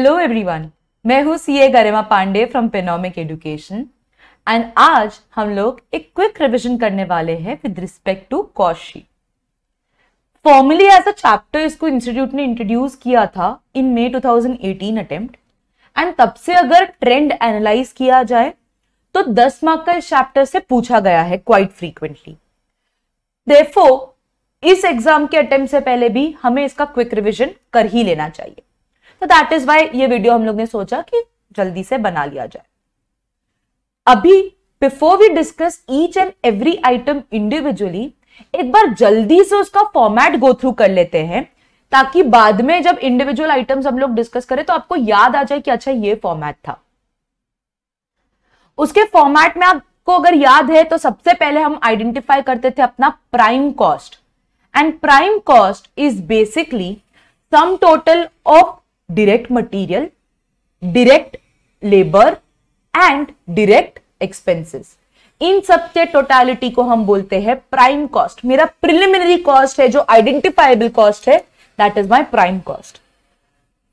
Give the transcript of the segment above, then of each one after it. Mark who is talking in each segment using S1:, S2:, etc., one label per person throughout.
S1: Hello everyone मैं हूँ C A Garima Pandey from पेनोमिक एजुकेशन एंड आज हम लोग एक क्विक रिविजन करने वाले हैं विद रिस्पेक्ट टू कौशी फॉर्मली एज अ चैप्टर इसको इंस्टीट्यूट ने इंट्रोड्यूस किया था इन मे 2018 अटेम्प्ट एंड तब से अगर ट्रेंड एनालाइज किया जाए तो 10 मार्क का इस चैप्टर से पूछा गया है क्वाइट फ्रीक्वेंटली देफो इस एग्जाम के अटेम्प्ट से पहले भी हमें इसका क्विक रिविजन कर ही लेना चाहिए तो दैट इज वाई ये वीडियो हम लोग ने सोचा कि जल्दी से बना लिया जाए अभी before we discuss each and every item individually एक बार जल्दी से उसका फॉर्मेट गो थ्रू कर लेते हैं ताकि बाद में जब इंडिविजुअल आइटम्स हम लोग डिस्कस करें तो आपको याद आ जाए कि अच्छा ये फॉर्मेट था उसके फॉर्मेट में आपको अगर याद है तो सबसे पहले हम आइडेंटिफाई करते थे अपना prime cost and prime cost is basically sum total of direct material, direct labor and direct expenses. इन सब टोटालिटी को हम बोलते हैं प्राइम कॉस्ट मेरा प्रिलिमिनरी कॉस्ट है जो आइडेंटिफाइबल कॉस्ट है that is my prime cost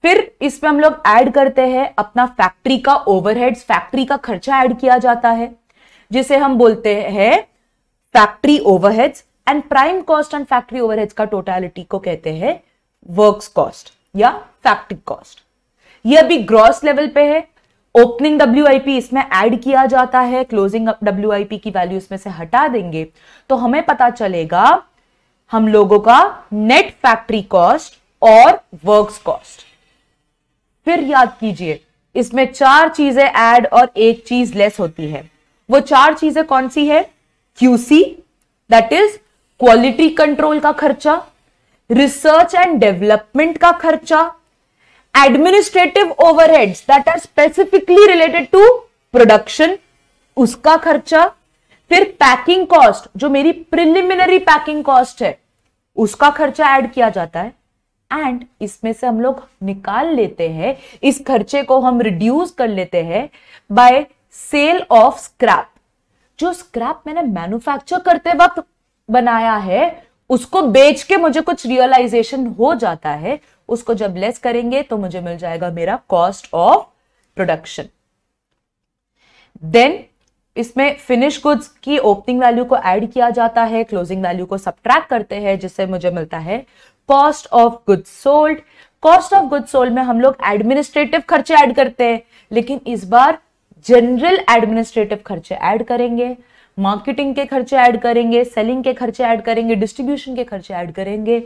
S1: फिर इसमें हम लोग ऐड करते हैं अपना फैक्ट्री का ओवरहेड्स फैक्ट्री का खर्चा ऐड किया जाता है जिसे हम बोलते हैं factory overheads and prime cost and factory overheads का टोटालिटी को कहते हैं वर्क कॉस्ट या फैक्टिक कॉस्ट ये अभी ग्रॉस लेवल पे है ओपनिंग डब्ल्यू इसमें ऐड किया जाता है क्लोजिंग डब्ल्यू की वैल्यू इसमें से हटा देंगे तो हमें पता चलेगा हम लोगों का नेट फैक्ट्री कॉस्ट और वर्क्स कॉस्ट फिर याद कीजिए इसमें चार चीजें ऐड और एक चीज लेस होती है वो चार चीजें कौन सी है QC that is quality control का खर्चा रिसर्च एंड डेवलपमेंट का खर्चा administrative overheads that are specifically related to production उसका खर्चा फिर पैकिंग कॉस्ट जो मेरी प्रिलिमिनरी पैकिंग कॉस्ट है उसका खर्चा ऐड किया जाता है एंड इसमें से हम लोग निकाल लेते हैं इस खर्चे को हम रिड्यूस कर लेते हैं बाय सेल ऑफ स्क्रैप जो स्क्रैप मैंने मैन्युफैक्चर करते वक्त बनाया है उसको बेच के मुझे कुछ रियलाइजेशन हो जाता है उसको जब लेस करेंगे तो मुझे मिल जाएगा मेरा कॉस्ट ऑफ प्रोडक्शन देन इसमें फिनिश गुड्स की ओपनिंग वैल्यू को ऐड किया जाता है क्लोजिंग वैल्यू को सब्ट्रैक्ट करते हैं जिससे मुझे मिलता है cost of goods sold cost of goods sold में हम लोग एडमिनिस्ट्रेटिव खर्चे ऐड करते हैं लेकिन इस बार जनरल एडमिनिस्ट्रेटिव खर्चे ऐड करेंगे मार्केटिंग के खर्चे ऐड करेंगे सेलिंग के खर्चे ऐड करेंगे डिस्ट्रीब्यूशन के खर्चे ऐड करेंगे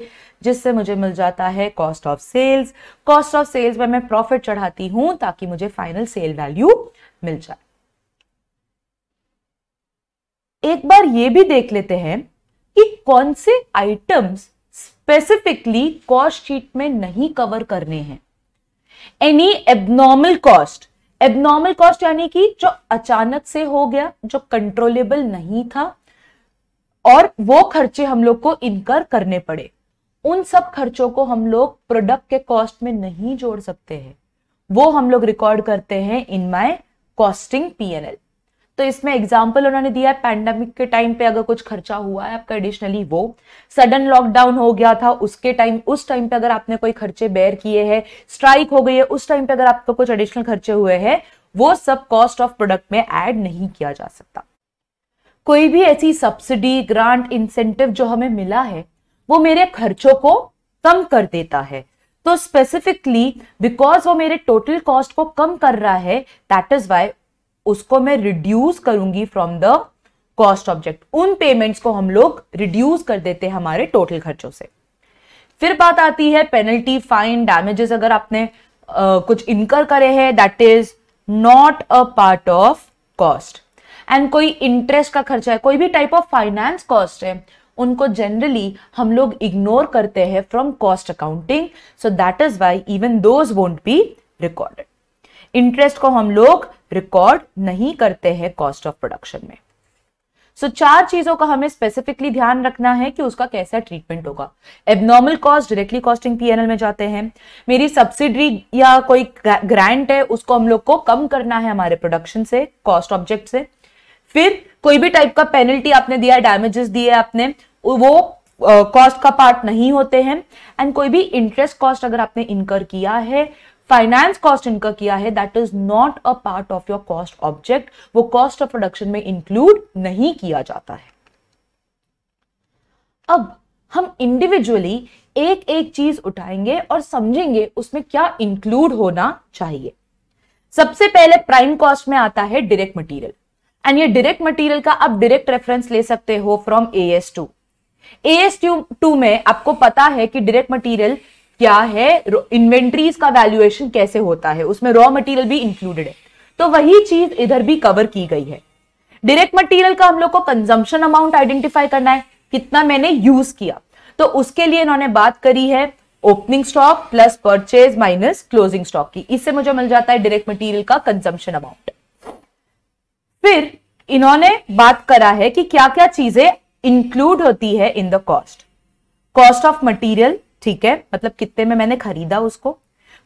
S1: जिससे मुझे मिल जाता है cost of sales cost of sales में मैं प्रॉफिट चढ़ाती हूं ताकि मुझे फाइनल सेल वैल्यू मिल जाए एक बार ये भी देख लेते हैं कि कौन से आइटम्स स्पेसिफिकली कॉस्ट शीट में नहीं कवर करने हैं any abnormal cost abnormal cost यानी कि जो अचानक से हो गया जो कंट्रोलेबल नहीं था और वो खर्चे हम लोग को इनकर करने पड़े उन सब खर्चों को हम लोग प्रोडक्ट के कॉस्ट में नहीं जोड़ सकते हैं वो हम लोग रिकॉर्ड करते हैं इन माई कॉस्टिंग पीएनएल तो इसमें एग्जाम्पल उन्होंने दिया है पैंडमिक के टाइम पे अगर कुछ खर्चा हुआ है आपका एडिशनली वो सडन लॉकडाउन हो गया था उसके टाइम उस टाइम पे अगर आपने कोई खर्चे बेयर किए हैं स्ट्राइक हो गई है उस टाइम पे अगर आपको कुछ एडिशनल खर्चे हुए हैं वो सब कॉस्ट ऑफ प्रोडक्ट में एड नहीं किया जा सकता कोई भी ऐसी सब्सिडी ग्रांट इंसेंटिव जो हमें मिला है वो मेरे खर्चों को कम कर देता है तो स्पेसिफिकली बिकॉज वो मेरे टोटल कॉस्ट को कम कर रहा है दैट इज वाई उसको मैं रिड्यूस करूंगी फ्रॉम द कॉस्ट ऑब्जेक्ट उन पेमेंट्स को हम लोग रिड्यूस कर देते हैं हमारे टोटल खर्चों से फिर बात आती है पेनल्टी फाइन डैमेजेस अगर आपने आ, कुछ इनकर करे हैं that is not a part of cost and कोई इंटरेस्ट का खर्चा है कोई भी टाइप ऑफ फाइनेंस कॉस्ट है उनको जनरली हम लोग इग्नोर करते हैं from cost accounting so that is why even those won't be recorded interest को हम लोग रिकॉर्ड नहीं करते हैं कॉस्ट ऑफ प्रोडक्शन में सो so, चार चीजों का हमें स्पेसिफिकली ध्यान रखना है कि उसका कैसा ट्रीटमेंट होगा abnormal cost directly costing PNL में जाते हैं मेरी सब्सिडी या कोई ग्रांट है उसको हम लोग को कम करना है हमारे प्रोडक्शन से कॉस्ट ऑब्जेक्ट से फिर कोई भी टाइप का पेनल्टी आपने दिया डैमेजेस दिए आपने वो कॉस्ट uh, का पार्ट नहीं होते हैं एंड कोई भी इंटरेस्ट कॉस्ट अगर आपने इनकर किया है फाइनेंस कॉस्ट इनका किया है that is not a part of your cost object वो कॉस्ट ऑफ प्रोडक्शन में इंक्लूड नहीं किया जाता है अब हम इंडिविजुअली एक एक चीज उठाएंगे और समझेंगे उसमें क्या इंक्लूड होना चाहिए सबसे पहले प्राइम कॉस्ट में आता है डायरेक्ट मटेरियल एंड ये डायरेक्ट मटेरियल का आप डायरेक्ट रेफरेंस ले सकते हो from A S two A S two में आपको पता है कि डायरेक्ट मटेरियल क्या है इन्वेंट्रीज का वैल्यूएशन कैसे होता है उसमें रॉ मटेरियल भी इंक्लूडेड है तो वही चीज इधर भी कवर की गई है डायरेक्ट मटेरियल का हम लोग को कंजम्पशन अमाउंट आइडेंटिफाई करना है कितना मैंने यूज किया तो उसके लिए इन्होंने बात करी है opening stock plus purchase minus closing stock की इससे मुझे मिल जाता है डायरेक्ट मटेरियल का कंजम्पशन अमाउंट फिर इन्होंने बात करा है कि क्या क्या चीजें इंक्लूड होती है in the cost cost of material ठीक है मतलब कितने में मैंने खरीदा उसको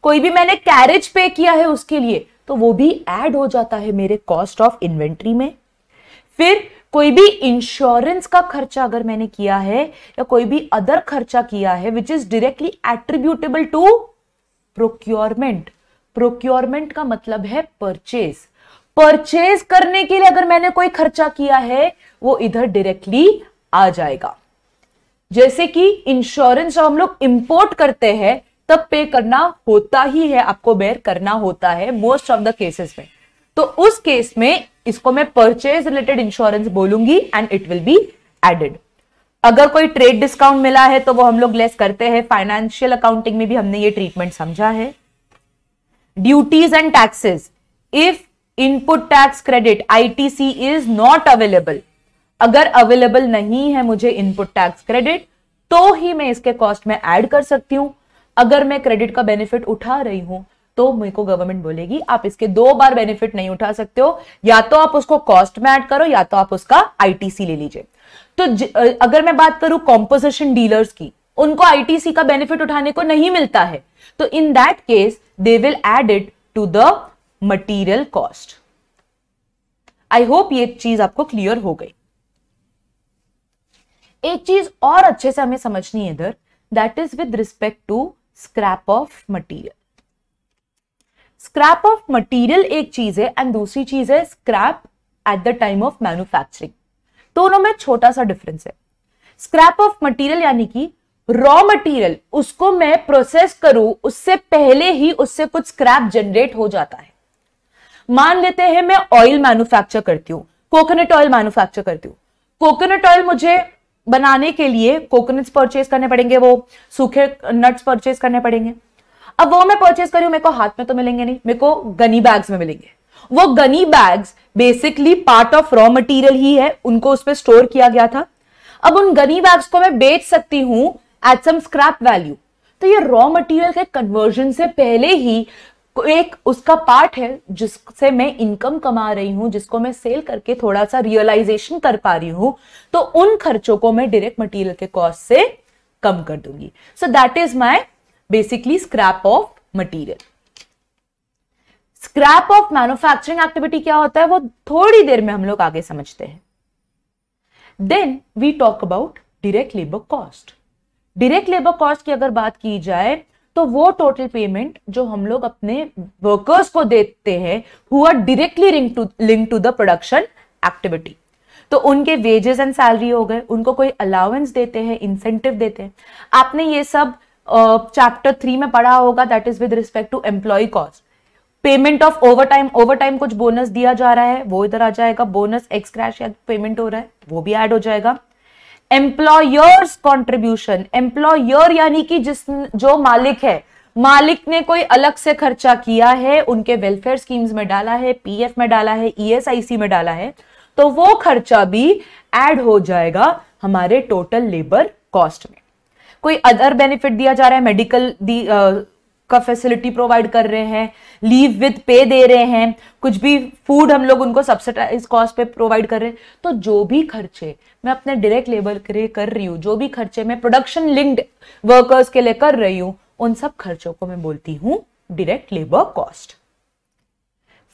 S1: कोई भी मैंने कैरेज पे किया है उसके लिए तो वो भी ऐड हो जाता है मेरे कॉस्ट ऑफ इन्वेंट्री में फिर कोई भी इंश्योरेंस का खर्चा अगर मैंने किया है या कोई भी अदर खर्चा किया है which is directly attributable to procurement procurement का मतलब है परचेज परचेज करने के लिए अगर मैंने कोई खर्चा किया है वो इधर डायरेक्टली आ जाएगा जैसे कि इंश्योरेंस जो हम लोग इंपोर्ट करते हैं तब पे करना होता ही है आपको बेयर करना होता है मोस्ट ऑफ द केसेस में तो उस केस में इसको मैं परचेज रिलेटेड इंश्योरेंस बोलूंगी and it will be added अगर कोई ट्रेड डिस्काउंट मिला है तो वो हम लोग लेस करते हैं फाइनेंशियल अकाउंटिंग में भी हमने ये ट्रीटमेंट समझा है duties and taxes if input tax credit ITC is not available अगर अवेलेबल नहीं है मुझे इनपुट टैक्स क्रेडिट तो ही मैं इसके कॉस्ट में ऐड कर सकती हूँ अगर मैं क्रेडिट का बेनिफिट उठा रही हूं तो मेरे को गवर्नमेंट बोलेगी आप इसके दो बार बेनिफिट नहीं उठा सकते हो या तो आप उसको कॉस्ट में ऐड करो या तो आप उसका आईटीसी ले लीजिए तो अगर मैं बात करूं कॉम्पोजिशन डीलर्स की उनको आईटीसी का बेनिफिट उठाने को नहीं मिलता है तो in that case they will add it to the material cost I hope ये चीज आपको क्लियर हो गई एक चीज और अच्छे से हमें समझनी है इधर that is with respect to scrap of material scrap of material एक चीज है एंड दूसरी चीज है scrap at the time of manufacturing दोनों में छोटा सा डिफरेंस है स्क्रैप ऑफ मटीरियल यानी कि रॉ मटीरियल उसको मैं प्रोसेस करूं उससे पहले ही उससे कुछ स्क्रैप जनरेट हो जाता है मान लेते हैं मैं ऑयल मैन्युफैक्चर करती हूँ कोकोनट ऑयल मैन्युफैक्चर करती हूँ कोकोनट ऑयल मुझे बनाने के लिए कोकोनट्स परचेज करने पड़ेंगे वो सूखे नट्स परचेज करने पड़ेंगे अब वो मैं परचेज करी मेरे को हाथ में तो मिलेंगे नहीं मेरे को गनी बैग्स में मिलेंगे वो gunny bags basically part of raw material ही है उनको उसमें स्टोर किया गया था अब उन गनी बैग्स को मैं बेच सकती हूँ एट सम स्क्रैप वैल्यू तो ये रॉ मटेरियल के कन्वर्जन से पहले ही एक उसका पार्ट है जिससे मैं इनकम कमा रही हूं जिसको मैं सेल करके थोड़ा सा रियलाइजेशन कर पा रही हूं तो उन खर्चों को मैं डायरेक्ट मटेरियल के कॉस्ट से कम कर दूंगी so that is my basically scrap of material scrap of manufacturing activity क्या होता है वो थोड़ी देर में हम लोग आगे समझते हैं then we talk about direct labour cost direct labour cost की अगर बात की जाए तो वो टोटल पेमेंट जो हम लोग अपने वर्कर्स को देते हैं who are directly link to link to the production activity तो उनके वेजेस एंड सैलरी हो गए उनको कोई अलाउेंस देते हैं इंसेंटिव देते हैं आपने ये सब चैप्टर uh, थ्री में पढ़ा होगा that is with respect to employ cost payment of overtime overtime कुछ बोनस दिया जा रहा है वो इधर आ जाएगा bonus ex gratia payment हो रहा है वो भी एड हो जाएगा एम्प्लॉयर्स कॉन्ट्रीब्यूशन एम्प्लॉयर यानी कि जिस जो मालिक है मालिक ने कोई अलग से खर्चा किया है उनके वेलफेयर स्कीम्स में डाला है पीएफ में डाला है ईएसआईसी e में डाला है तो वो खर्चा भी ऐड हो जाएगा हमारे टोटल लेबर कॉस्ट में कोई अदर बेनिफिट दिया जा रहा है मेडिकल दी का फैसिलिटी प्रोवाइड कर रहे हैं लीव विद पे दे रहे हैं कुछ भी फूड हम लोग उनको सब्सिडाइज कॉस्ट पे प्रोवाइड कर रहे हैं तो जो भी खर्चे मैं अपने डायरेक्ट लेबर के लिए कर रही हूँ जो भी खर्चे मैं प्रोडक्शन लिंक्ड वर्कर्स के लिए कर रही हूँ उन सब खर्चों को मैं बोलती हूँ डायरेक्ट लेबर कॉस्ट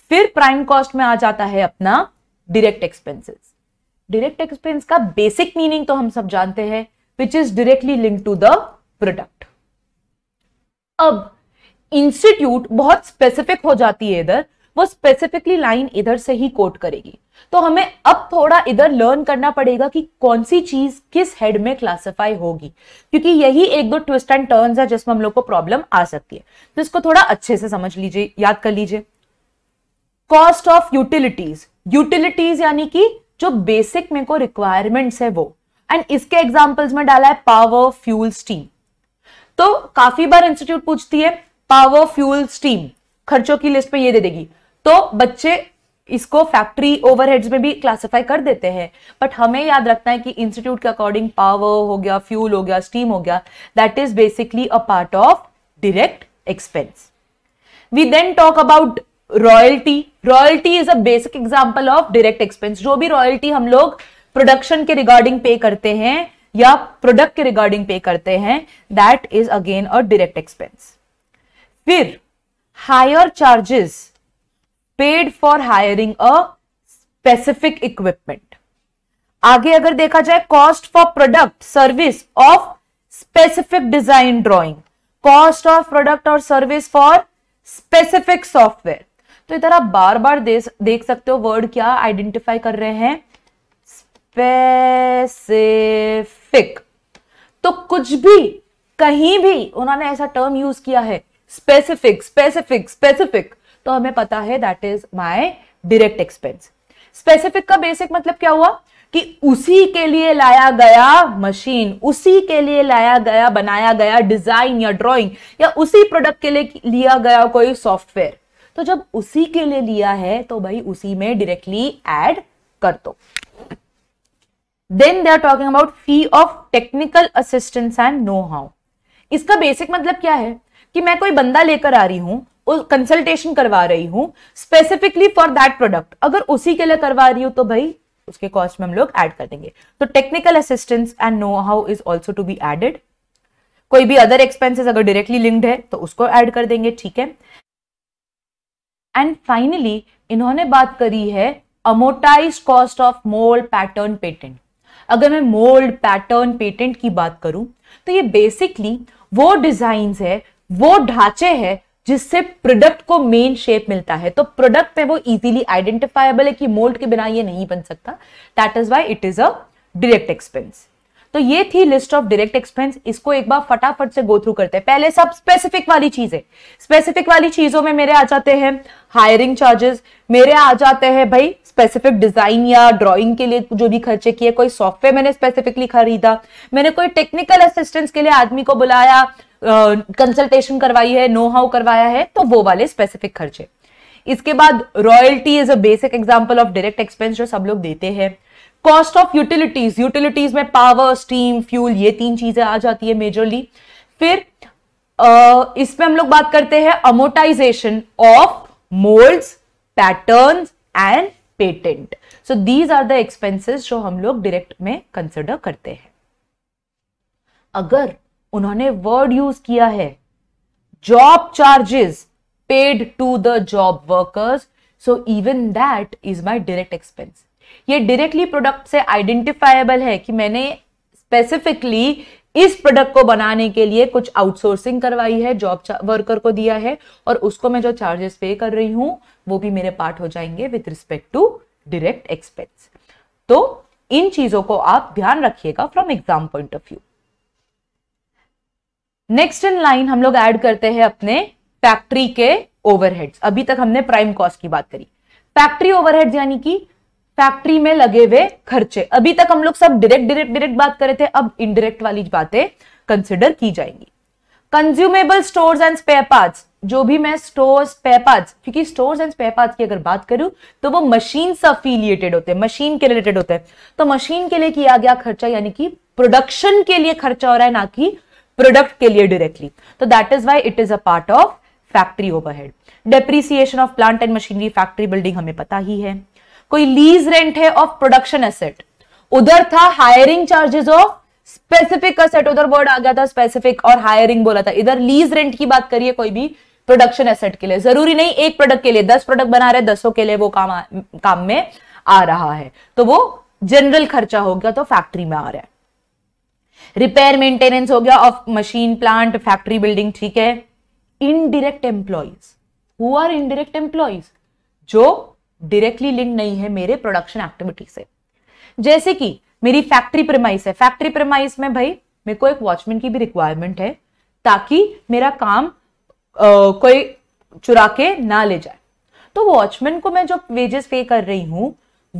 S1: फिर प्राइम कॉस्ट में आ जाता है अपना डायरेक्ट एक्सपेंसेस डायरेक्ट एक्सपेंस का बेसिक मीनिंग तो हम सब जानते हैं which is directly link to the product अब इंस्टीट्यूट बहुत स्पेसिफिक हो जाती है इधर वो स्पेसिफिकली लाइन इधर से ही कोट करेगी तो हमें अब थोड़ा इधर लर्न करना पड़ेगा कि कौन सी चीज किस हेड में क्लासिफाई होगी क्योंकि यही एक दो ट्विस्ट एंड टर्न्स है जिसमें हम लोग को प्रॉब्लम आ सकती है तो इसको थोड़ा अच्छे से समझ लीजिए याद कर लीजिए कॉस्ट ऑफ यूटिलिटीज यूटिलिटीज यानी कि जो बेसिक मेरे को रिक्वायरमेंट्स है वो एंड इसके एग्जाम्पल्स में डाला है पावर फ्यूल स्टीम तो काफी बार इंस्टीट्यूट पूछती है पावर फ्यूल स्टीम खर्चों की लिस्ट में ये दे देगी तो बच्चे इसको फैक्ट्री ओवरहेड्स में भी क्लासिफाई कर देते हैं बट हमें याद रखना है कि इंस्टीट्यूट के अकॉर्डिंग पावर हो गया फ्यूल हो गया स्टीम हो गया that is basically a part of direct expense we then talk about royalty royalty is a basic example of direct expense जो भी रॉयल्टी हम लोग प्रोडक्शन के रिगार्डिंग पे करते हैं या प्रोडक्ट के रिगार्डिंग पे करते हैं that is again a direct expense फिर hire charges paid for hiring a specific equipment आगे अगर देखा जाए cost for product service of specific design drawing cost of product और सर्विस फॉर स्पेसिफिक सॉफ्टवेयर तो इधर आप बार बार देख सकते हो वर्ड क्या आइडेंटिफाई कर रहे हैं स्पेसिफिक तो कुछ भी कहीं भी उन्होंने ऐसा टर्म यूज किया है स्पेसिफिक स्पेसिफिक स्पेसिफिक तो हमें पता है that is my direct expense specific का बेसिक मतलब क्या हुआ कि उसी के लिए लाया गया मशीन उसी के लिए लाया गया बनाया गया डिजाइन या ड्राइंग या उसी प्रोडक्ट के लिए लिया गया कोई सॉफ्टवेयर तो जब उसी के लिए लिया है तो भाई उसी में डायरेक्टली एड कर दो then they are talking about fee of technical assistance and know how इसका बेसिक मतलब क्या है कि मैं कोई बंदा लेकर आ रही हूँ कंसल्टेशन करवा रही हूं स्पेसिफिकली फॉर दैट प्रोडक्ट अगर उसी के लिए करवा रही हूं तो भाई उसके कॉस्ट में हम लोग ऐड कर देंगे तो technical assistance and know how is also to be added कोई भी अदर एक्सपेंसेस अगर डायरेक्टली लिंक्ड है तो उसको ऐड कर देंगे ठीक है एंड फाइनली इन्होंने बात करी है amortise cost of mould pattern patent अगर मैं मोल्ड पैटर्न पेटेंट की बात करूं तो ये बेसिकली वो डिजाइन है वो ढांचे हैं जिससे प्रोडक्ट को मेन शेप मिलता है तो प्रोडक्ट में वो इजीली आइडेंटिफाइबल है कि मोल्ड के बिना ये नहीं बन सकता that is why it is a direct expense तो ये थी लिस्ट ऑफ डायरेक्ट एक्सपेंस इसको एक बार फटाफट से गो थ्रू करते हैं पहले सब स्पेसिफिक वाली चीजें स्पेसिफिक वाली चीजों में मेरे आ जाते हैं हायरिंग चार्जेस मेरे आ जाते हैं भाई स्पेसिफिक डिजाइन या ड्राइंग के लिए जो भी खर्चे किए कोई सॉफ्टवेयर मैंने स्पेसिफिकली खरीदा मैंने कोई टेक्निकल असिस्टेंस के लिए आदमी को बुलाया कंसल्टेशन करवाई है नो हाउ करवाया है तो वो वाले स्पेसिफिक खर्चे इसके बाद royalty is a basic example of direct expense जो सब लोग देते हैं कॉस्ट ऑफ यूटिलिटीज यूटिलिटीज में पावर स्टीम फ्यूल ये तीन चीजें आ जाती है मेजरली फिर uh, इसमें हम लोग बात करते हैं amortisation of mould pattern and patent so these are the expenses जो हम लोग डायरेक्ट में कंसिडर करते हैं अगर उन्होंने वर्ड यूज किया है job charges paid to the job workers so even that is my direct expense ये डायरेक्टली प्रोडक्ट से आइडेंटिफाइबल है कि मैंने स्पेसिफिकली इस प्रोडक्ट को बनाने के लिए कुछ आउटसोर्सिंग करवाई है जॉब वर्कर को दिया है और उसको मैं जो चार्जेस पे कर रही हूँ वो भी मेरे पार्ट हो जाएंगे with respect to direct expense तो इन चीजों को आप ध्यान रखिएगा from exam point of view next in line हम लोग ऐड करते हैं अपने फैक्ट्री के ओवरहेड्स अभी तक हमने प्राइम कॉस्ट की बात करी फैक्ट्री ओवरहेड यानी कि फैक्ट्री में लगे हुए खर्चे अभी तक हम लोग सब डायरेक्ट डायरेक्ट डायरेक्ट बात कर रहे थे अब इनडायरेक्ट वाली बातें कंसिडर की जाएंगी consumable stores and spare parts जो भी मैं स्टोर स्पेयर पार्ट्स क्योंकि स्टोर्स एंड स्पेयर पार्ट्स की अगर बात करूं तो वो मशीन से अफिलिएटेड होते हैं मशीन के रिलेटेड होते हैं तो मशीन के लिए किया गया खर्चा यानी कि प्रोडक्शन के लिए खर्चा हो रहा है ना कि प्रोडक्ट के लिए डायरेक्टली तो that is why it is a part of factory overhead depreciation of plant and machinery factory building हमें पता ही है कोई लीज रेंट है ऑफ प्रोडक्शन एसेट उधर था hiring charges of specific asset उधर वर्ड आ गया था स्पेसिफिक और हायरिंग बोला था इधर लीज रेंट की बात करिए कोई भी प्रोडक्शन एसेट के लिए जरूरी नहीं एक प्रोडक्ट के लिए दस प्रोडक्ट बना रहे दसों के लिए वो काम आ, काम में आ रहा है तो वो जनरल खर्चा हो गया तो फैक्ट्री में आ रहा है रिपेयर मेंटेनेंस हो गया of machine plant factory building ठीक है indirect employees who are indirect employees जो डायरेक्टली लिंक नहीं है मेरे प्रोडक्शन एक्टिविटी से जैसे कि मेरी फैक्ट्री प्रमाइस है फैक्ट्री प्रमाइस में भाई मेरे को एक वॉचमैन की भी रिक्वायरमेंट है ताकि मेरा काम आ, कोई चुरा के ना ले जाए तो वॉचमैन को मैं जो वेजेस पे कर रही हूं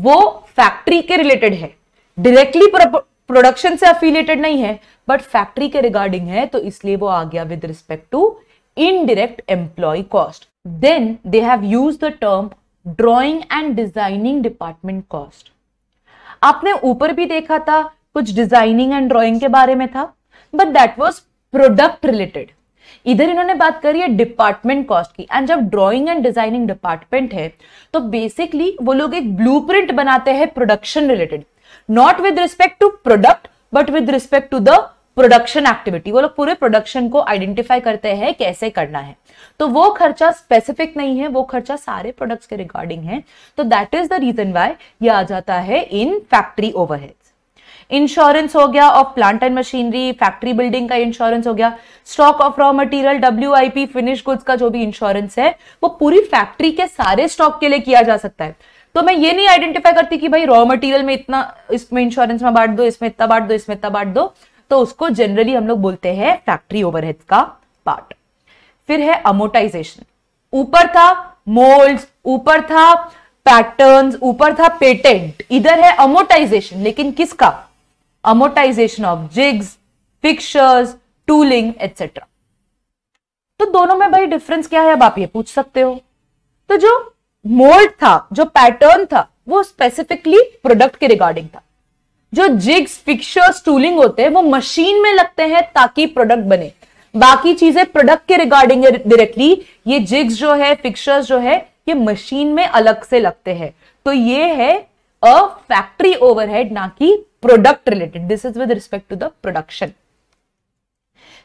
S1: वो फैक्ट्री के रिलेटेड है डायरेक्टली प्रोडक्शन से अफिलेटेड नहीं है बट फैक्ट्री के रिगार्डिंग है तो इसलिए वो आ गया with respect to indirect employee cost then they have use the term drawing and designing department cost आपने ऊपर भी देखा था कुछ डिजाइनिंग एंड ड्रॉइंग के बारे में था but that was product related इधर इन्होंने बात करी है डिपार्टमेंट कॉस्ट की एंड जब ड्राइंग एंड डिजाइनिंग डिपार्टमेंट है तो बेसिकली वो लोग एक ब्लूप्रिंट बनाते हैं production related not with respect to product but with respect to the production activity वो लोग पूरे प्रोडक्शन को आइडेंटिफाई करते हैं कैसे करना है तो वो खर्चा स्पेसिफिक नहीं है वो खर्चा सारे प्रोडक्ट्स के रिगार्डिंग है तो that is the reason why ये आ जाता है इन फैक्ट्री ओवरहेड इंश्योरेंस हो गया of plant and machinery factory building का इंश्योरेंस हो गया stock of raw material W I P finish goods का जो भी इंश्योरेंस है वो पूरी फैक्ट्री के सारे स्टॉक के लिए किया जा सकता है तो मैं ये नहीं आइडेंटिफाई करती कि भाई रॉ मटेरियल में इतना इसमें इंश्योरेंस में बांट दो इसमें इतना बांट दो इसमें इतना बांट दो तो उसको जनरली हम लोग बोलते हैं फैक्ट्री ओवरहेड का पार्ट फिर है अमोटाइजेशन ऊपर था मोल्ड ऊपर था पैटर्न ऊपर था पेटेंट इधर है अमोटाइजेशन लेकिन किसका amortization of jigs fixtures tooling etcetera तो दोनों में भाई डिफरेंस क्या है अब आप ये पूछ सकते हो तो जो मोल्ड था जो पैटर्न था वो स्पेसिफिकली प्रोडक्ट के रिगार्डिंग था जो जिग्स फिक्सर्स टूलिंग होते हैं वो मशीन में लगते हैं ताकि प्रोडक्ट बने बाकी चीजें प्रोडक्ट के रिगार्डिंग डायरेक्टली ये जिग्स जो है फिक्सर्स जो है ये मशीन में अलग से लगते हैं तो ये है अ फैक्ट्री ओवरहेड ना कि product related this is with respect to the production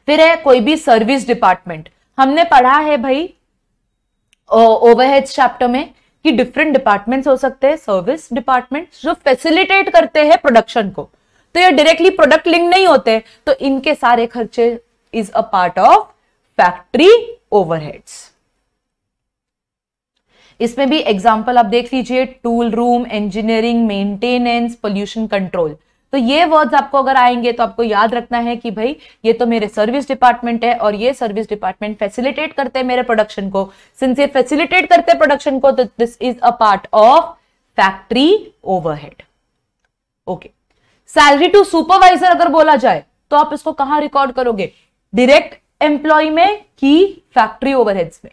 S1: फिर है कोई भी सर्विस डिपार्टमेंट हमने पढ़ा है भाई ओवरहेड्स चैप्टर में कि डिफरेंट डिपार्टमेंट्स हो सकते हैं सर्विस डिपार्टमेंट जो फैसिलिटेट करते हैं प्रोडक्शन को तो ये डायरेक्टली प्रोडक्ट लिंक नहीं होते तो इनके सारे खर्चे is a part of factory overheads इसमें भी एग्जाम्पल आप देख लीजिए tool room engineering maintenance pollution control तो ये वर्ड्स आपको अगर आएंगे तो आपको याद रखना है कि भाई ये तो मेरे सर्विस डिपार्टमेंट है और ये सर्विस डिपार्टमेंट फैसिलिटेट करते हैं मेरे प्रोडक्शन को सिंस ये फैसिलिटेट करते हैं प्रोडक्शन को तो this is a part of factory overhead okay salary to supervisor अगर बोला जाए तो आप इसको कहां रिकॉर्ड करोगे डायरेक्ट एम्प्लॉय में कि फैक्ट्री ओवरहेड्स में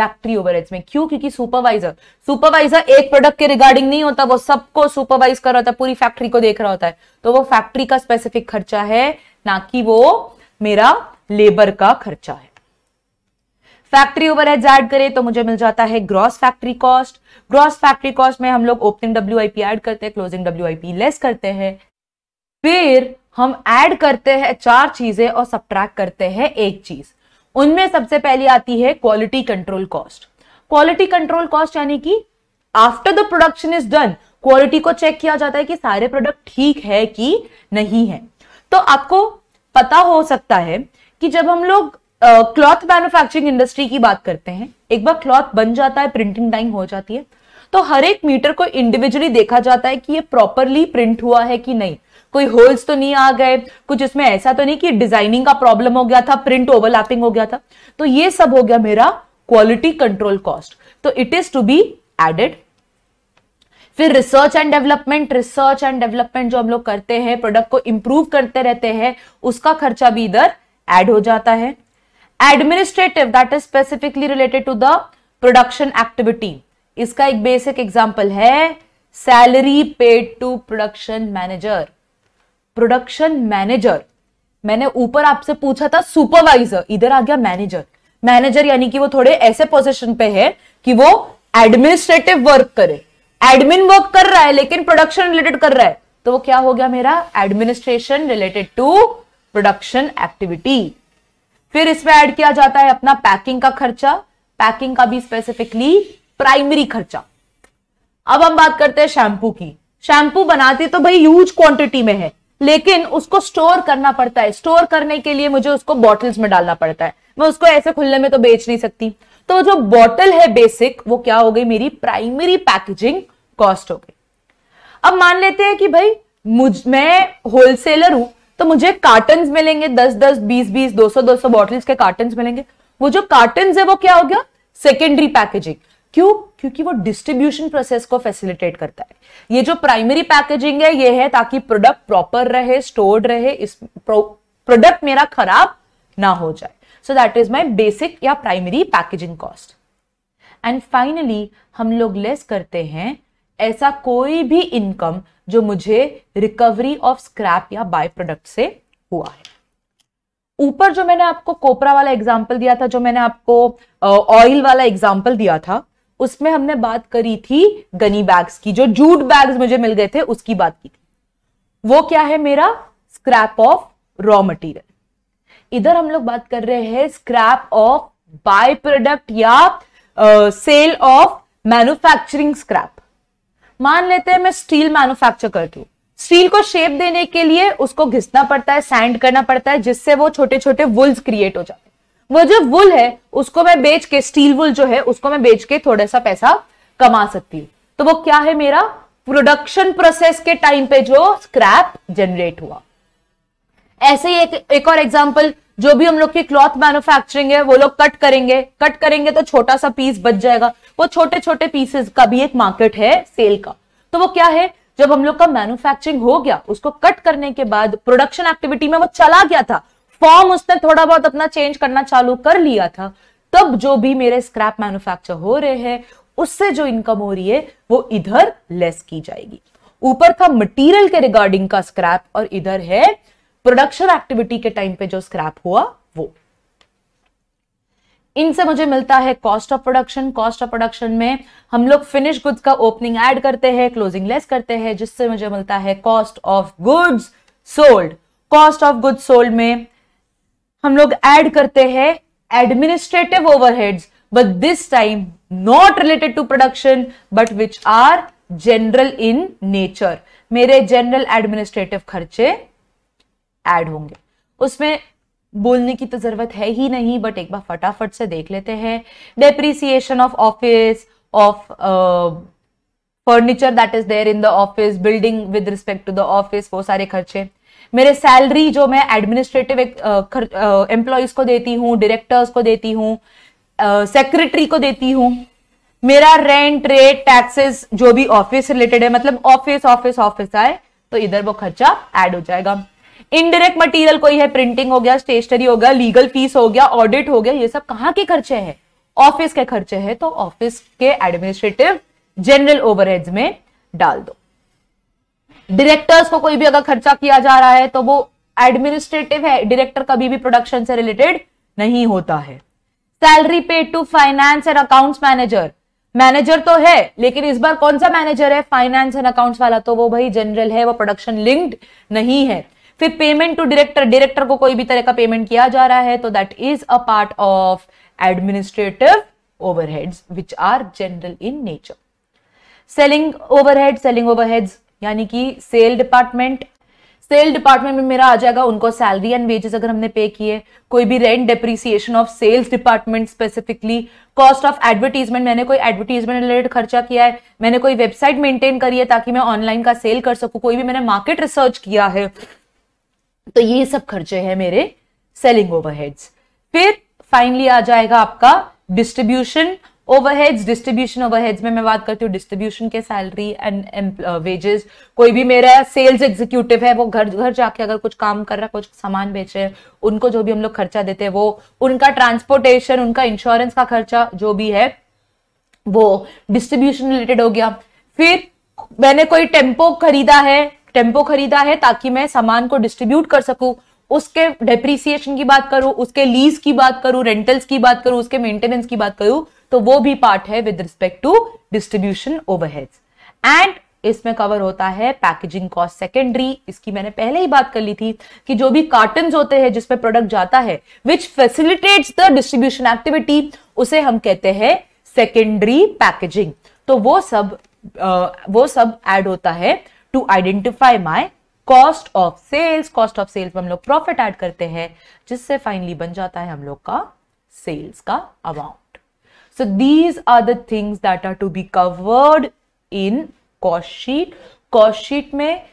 S1: फैक्ट्री ओवरहेड्स में क्यों क्योंकि सुपरवाइजर सुपरवाइजर एक प्रोडक्ट के रिगार्डिंग नहीं होता वो सबको सुपरवाइज कर रहा होता है पूरी फैक्ट्री को देख रहा होता है तो वो फैक्ट्री का स्पेसिफिक खर्चा है ना कि वो मेरा लेबर का खर्चा है फैक्ट्री ओवरहेड्स ऐड करें तो मुझे मिल जाता है gross factory cost gross factory cost में हम लोग ओपनिंग डब्ल्यू ऐड करते हैं क्लोजिंग डब्ल्यू लेस करते हैं फिर हम ऐड करते हैं चार चीजें और सब्ट्रैक्ट करते हैं एक चीज उनमें सबसे पहले आती है quality control cost quality control cost यानी कि after the production is done quality को चेक किया जाता है कि सारे प्रोडक्ट ठीक है कि नहीं है तो आपको पता हो सकता है कि जब हम लोग क्लॉथ मैन्युफैक्चरिंग इंडस्ट्री की बात करते हैं एक बार क्लॉथ बन जाता है प्रिंटिंग टाइम हो जाती है तो हर एक मीटर को इंडिविजुअली देखा जाता है कि ये प्रॉपरली प्रिंट हुआ है कि नहीं कोई होल्स तो नहीं आ गए कुछ इसमें ऐसा तो नहीं कि डिजाइनिंग का प्रॉब्लम हो गया था प्रिंट ओवरलैपिंग हो गया था तो ये सब हो गया मेरा क्वालिटी कंट्रोल कॉस्ट तो it is to be added फिर research and development research and development जो हम लोग करते हैं प्रोडक्ट को इंप्रूव करते रहते हैं उसका खर्चा भी इधर एड हो जाता है administrative that is specifically related to the production activity इसका एक बेसिक एग्जाम्पल है salary paid to production manager production manager मैंने ऊपर आपसे पूछा था सुपरवाइजर इधर आ गया मैनेजर मैनेजर यानी कि वो थोड़े ऐसे पोजिशन पे है कि वो एडमिनिस्ट्रेटिव वर्क करे एडमिन वर्क कर रहा है लेकिन प्रोडक्शन रिलेटेड कर रहा है तो वो क्या हो गया मेरा administration related to production activity फिर इसमें ऐड किया जाता है अपना पैकिंग का खर्चा पैकिंग का भी स्पेसिफिकली प्राइमरी खर्चा अब हम बात करते हैं शैंपू की शैंपू बनाती तो भाई ह्यूज क्वांटिटी में है लेकिन उसको स्टोर करना पड़ता है स्टोर करने के लिए मुझे उसको बॉटल्स में डालना पड़ता है मैं उसको ऐसे खुलने में तो बेच नहीं सकती तो जो बॉटल है बेसिक वो क्या हो गई मेरी प्राइमरी पैकेजिंग कॉस्ट हो गई अब मान लेते हैं कि भाई मुझ मैं होलसेलर हूं तो मुझे कार्टन मिलेंगे दस दस बीस बीस दो सौ दो सौ बॉटल्स के कार्टन मिलेंगे वो जो कार्टन है वो क्या हो गया सेकेंडरी पैकेजिंग क्यों क्योंकि वो डिस्ट्रीब्यूशन प्रोसेस को फैसिलिटेट करता है ये जो प्राइमरी पैकेजिंग है ये है ताकि प्रोडक्ट प्रॉपर रहे स्टोर्ड रहे इस प्रोडक्ट मेरा खराब ना हो जाए so that is my basic या primary packaging cost and finally हम लोग लेस करते हैं ऐसा कोई भी इनकम जो मुझे रिकवरी ऑफ स्क्रैप या बाय प्रोडक्ट से हुआ है ऊपर जो मैंने आपको कोपरा वाला एग्जाम्पल दिया था जो मैंने आपको ऑयल वाला एग्जाम्पल दिया था उसमें हमने बात करी थी गनी बैग्स की जो जूट बैग्स मुझे मिल गए थे उसकी बात की थी वो क्या है मेरा स्क्रैप ऑफ रॉ मटेरियल इधर हम लोग बात कर रहे हैं स्क्रैप ऑफ बाय प्रोडक्ट या सेल ऑफ मैन्युफैक्चरिंग स्क्रैप मान लेते हैं मैं स्टील मैन्युफैक्चर करती हूँ स्टील को शेप देने के लिए उसको घिसना पड़ता है सैंड करना पड़ता है जिससे वो छोटे छोटे वुल्स क्रिएट हो जाते हैं वो जो वुल है उसको मैं बेच के स्टील वुल जो है उसको मैं बेच के थोड़ा सा पैसा कमा सकती हूँ तो वो क्या है मेरा प्रोडक्शन प्रोसेस के टाइम पे जो स्क्रैप जनरेट हुआ ऐसे ही एक, एक और एग्जाम्पल जो भी हम लोग की क्लॉथ मैन्युफैक्चरिंग है वो लोग कट करेंगे कट करेंगे तो छोटा सा पीस बच जाएगा वो छोटे छोटे पीसेस का भी एक मार्केट है सेल का तो वो क्या है जब हम लोग का मैन्युफैक्चरिंग हो गया उसको कट करने के बाद प्रोडक्शन एक्टिविटी में वो चला गया था फॉर्म उसने थोड़ा बहुत अपना चेंज करना चालू कर लिया था तब जो भी मेरे स्क्रैप मैन्युफैक्चर हो रहे हैं उससे जो इनकम हो रही है वो इधर लेस की जाएगी ऊपर था मटेरियल के रिगार्डिंग का स्क्रैप और इधर है प्रोडक्शन एक्टिविटी के टाइम पे जो स्क्रैप हुआ वो इनसे मुझे मिलता है cost of production cost of production में हम लोग फिनिश गुड्स का ओपनिंग ऐड करते हैं क्लोजिंग लेस करते हैं जिससे मुझे मिलता है cost of goods sold cost of goods sold में हम लोग ऐड करते हैं administrative overheads but this time not related to production but which are general in nature मेरे जनरल एडमिनिस्ट्रेटिव खर्चे ऐड होंगे उसमें बोलने की तो जरूरत है ही नहीं बट एक बार फटाफट से देख लेते हैं depreciation of office of furniture that is there in the office building with respect to the office वो सारे खर्चे मेरे सैलरी जो मैं एडमिनिस्ट्रेटिव एम्प्लॉयज को देती हूँ डायरेक्टर्स को देती हूँ सेक्रेटरी को देती हूँ मेरा रेंट रेट टैक्सेस जो भी ऑफिस रिलेटेड है मतलब ऑफिस ऑफिस ऑफिस आए तो इधर वो खर्चा ऐड हो जाएगा इनडायरेक्ट मटेरियल कोई है प्रिंटिंग हो गया स्टेशनरी हो गया लीगल फीस हो गया ऑडिट हो गया ये सब कहाँ के खर्चे हैं ऑफिस के खर्चे हैं तो ऑफिस के एडमिनिस्ट्रेटिव जनरल ओवरहेड्स में डाल दो डायरेक्टर्स को कोई भी अगर खर्चा किया जा रहा है तो वो एडमिनिस्ट्रेटिव है डायरेक्टर कभी भी प्रोडक्शन से रिलेटेड नहीं होता है salary paid to finance and accounts manager manager तो है लेकिन इस बार कौन सा मैनेजर है फाइनेंस एंड अकाउंट्स वाला तो वो भाई जनरल है वो प्रोडक्शन लिंक्ड नहीं है फिर पेमेंट टू डायरेक्टर डायरेक्टर को कोई भी तरह का पेमेंट किया जा रहा है तो that is a part of administrative overheads which are general in nature selling overhead selling overheads यानी कि सेल डिपार्टमेंट सेल डिपार्टमेंट में मेरा आ जाएगा उनको सैलरी एंड वेजेस अगर हमने पे किए कोई भी rent depreciation of sales department specifically cost of advertisement मैंने कोई एडवर्टीजमेंट रिलेटेड खर्चा किया है मैंने कोई वेबसाइट मेंटेन करी है ताकि मैं ऑनलाइन का सेल कर सकूं कोई भी मैंने मार्केट रिसर्च किया है तो ये सब खर्चे हैं मेरे सेलिंग ओवरहेड्स फिर फाइनली आ जाएगा आपका डिस्ट्रीब्यूशन ओवरहेड्स डिस्ट्रीब्यूशन ओवरहेड्स में मैं बात करती हूँ डिस्ट्रीब्यूशन के सैलरी एंड वेजेस कोई भी मेरा सेल्स एग्जीक्यूटिव है वो घर घर जाके अगर कुछ काम कर रहा है कुछ सामान बेच रहे हैं उनको जो भी हम लोग खर्चा देते हैं वो उनका ट्रांसपोर्टेशन उनका इंश्योरेंस का खर्चा जो भी है वो डिस्ट्रीब्यूशन रिलेटेड हो गया फिर मैंने कोई टेम्पो खरीदा है टेम्पो खरीदा है ताकि मैं सामान को डिस्ट्रीब्यूट कर सकूं उसके डेप्रिसिएशन की बात करूं उसके लीज की बात करूं रेंटल्स की बात करूं उसके मेंटेनेंस की बात करूं तो वो भी पार्ट है with respect to distribution overheads and इसमें कवर होता है पैकेजिंग कॉस्ट सेकेंडरी इसकी मैंने पहले ही बात कर ली थी कि जो भी कार्टन होते हैं जिसपे प्रोडक्ट जाता है which facilitates the distribution activity उसे हम कहते हैं सेकेंडरी पैकेजिंग तो वो सब आ, वो सब ऐड होता है to identify my cost of sales cost of sales में हम लोग प्रॉफिट ऐड करते हैं जिससे फाइनली बन जाता है हम लोग का सेल्स का amount So these are the things that are to be covered in cost sheet. cost sheet में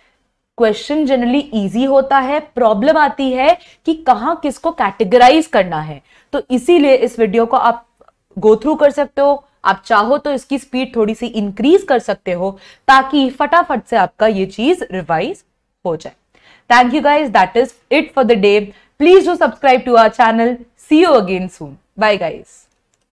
S1: क्वेश्चन जनरली इजी होता है प्रॉब्लम आती है कि कहाँ किसको कैटेगराइज करना है तो इसीलिए इस वीडियो को आप गो थ्रू कर सकते हो आप चाहो तो इसकी स्पीड थोड़ी सी इंक्रीज कर सकते हो ताकि फटाफट से आपका ये चीज रिवाइज हो जाए thank you guys that is it for the day please do subscribe to our channel see you again soon bye guys